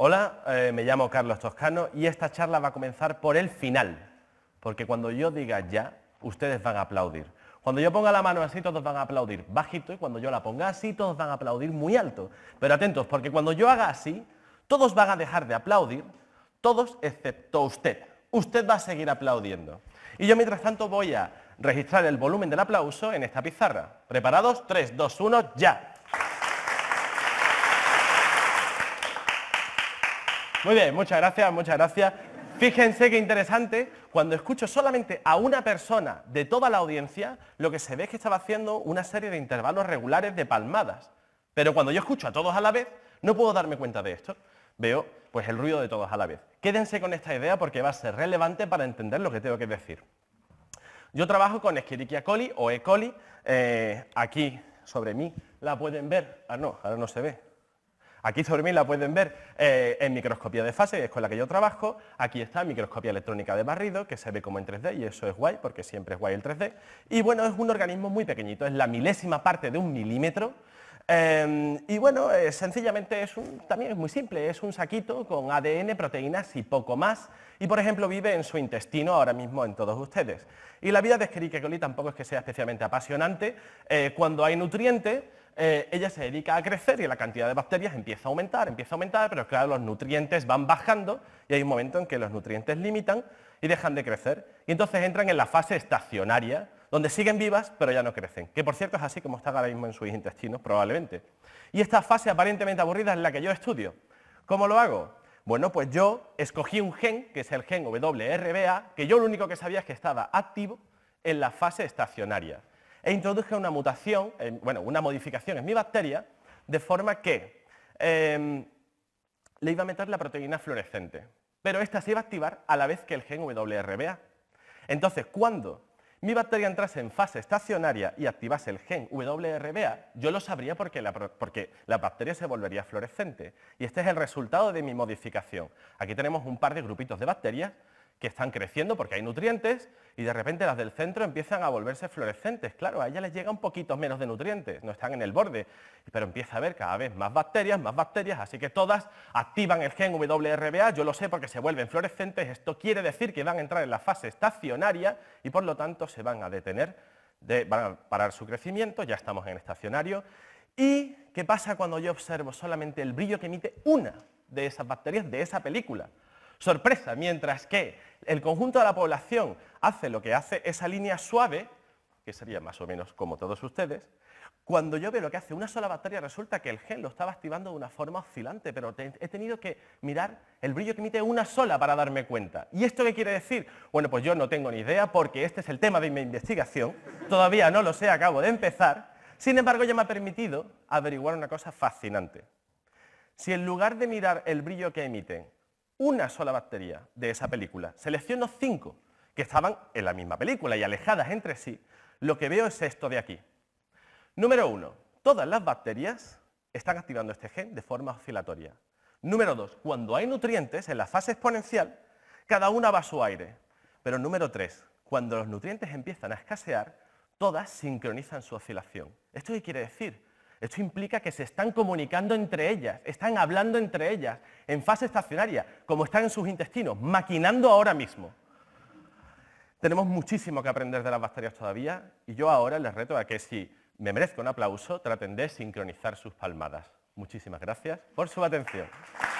Hola, eh, me llamo Carlos Toscano y esta charla va a comenzar por el final, porque cuando yo diga ya, ustedes van a aplaudir. Cuando yo ponga la mano así, todos van a aplaudir bajito y cuando yo la ponga así, todos van a aplaudir muy alto. Pero atentos, porque cuando yo haga así, todos van a dejar de aplaudir, todos excepto usted. Usted va a seguir aplaudiendo. Y yo mientras tanto voy a registrar el volumen del aplauso en esta pizarra. ¿Preparados? 3, 2, 1, ya. Muy bien, muchas gracias, muchas gracias. Fíjense qué interesante, cuando escucho solamente a una persona de toda la audiencia, lo que se ve es que estaba haciendo una serie de intervalos regulares de palmadas. Pero cuando yo escucho a todos a la vez, no puedo darme cuenta de esto. Veo pues el ruido de todos a la vez. Quédense con esta idea porque va a ser relevante para entender lo que tengo que decir. Yo trabajo con Escherichia coli o E. coli. Eh, aquí sobre mí la pueden ver. Ah, no, ahora no se ve. Aquí sobre mí la pueden ver eh, en microscopía de fase, que es con la que yo trabajo. Aquí está microscopía electrónica de barrido, que se ve como en 3D y eso es guay, porque siempre es guay el 3D. Y bueno, es un organismo muy pequeñito, es la milésima parte de un milímetro. Eh, y bueno, eh, sencillamente es un, también es muy simple, es un saquito con ADN, proteínas y poco más. Y por ejemplo vive en su intestino ahora mismo en todos ustedes. Y la vida de Escherichia coli tampoco es que sea especialmente apasionante. cuando hay nutriente, eh, ella se dedica a crecer y la cantidad de bacterias empieza a aumentar, empieza a aumentar, pero claro, los nutrientes van bajando y hay un momento en que los nutrientes limitan y dejan de crecer. Y entonces entran en la fase estacionaria, donde siguen vivas, pero ya no crecen. Que por cierto es así como está ahora mismo en sus intestinos, probablemente. Y esta fase aparentemente aburrida es la que yo estudio. ¿Cómo lo hago? Bueno, pues yo escogí un gen, que es el gen WRBA, que yo lo único que sabía es que estaba activo en la fase estacionaria e introduje una mutación, bueno, una modificación en mi bacteria, de forma que em, le iba a meter la proteína fluorescente, pero esta se iba a activar a la vez que el gen WRBA. Entonces, cuando mi bacteria entrase en fase estacionaria y activase el gen WRBA, yo lo sabría porque la, porque la bacteria se volvería fluorescente. Y este es el resultado de mi modificación. Aquí tenemos un par de grupitos de bacterias que están creciendo porque hay nutrientes y de repente las del centro empiezan a volverse fluorescentes. Claro, a ellas les llega un poquito menos de nutrientes, no están en el borde, pero empieza a haber cada vez más bacterias, más bacterias, así que todas activan el gen WRBA, yo lo sé porque se vuelven fluorescentes, esto quiere decir que van a entrar en la fase estacionaria y por lo tanto se van a detener, van a parar su crecimiento, ya estamos en estacionario. ¿Y qué pasa cuando yo observo solamente el brillo que emite una de esas bacterias de esa película? sorpresa, mientras que el conjunto de la población hace lo que hace esa línea suave, que sería más o menos como todos ustedes, cuando yo veo lo que hace una sola bacteria, resulta que el gen lo estaba activando de una forma oscilante, pero he tenido que mirar el brillo que emite una sola para darme cuenta. ¿Y esto qué quiere decir? Bueno, pues yo no tengo ni idea porque este es el tema de mi investigación, todavía no lo sé, acabo de empezar, sin embargo ya me ha permitido averiguar una cosa fascinante. Si en lugar de mirar el brillo que emiten una sola bacteria de esa película, selecciono cinco que estaban en la misma película y alejadas entre sí, lo que veo es esto de aquí. Número uno, todas las bacterias están activando este gen de forma oscilatoria. Número dos, cuando hay nutrientes en la fase exponencial, cada una va a su aire. Pero número tres, cuando los nutrientes empiezan a escasear, todas sincronizan su oscilación. ¿Esto qué quiere decir? Esto implica que se están comunicando entre ellas, están hablando entre ellas en fase estacionaria, como están en sus intestinos, maquinando ahora mismo. Tenemos muchísimo que aprender de las bacterias todavía y yo ahora les reto a que si me merezco un aplauso, traten de sincronizar sus palmadas. Muchísimas gracias por su atención.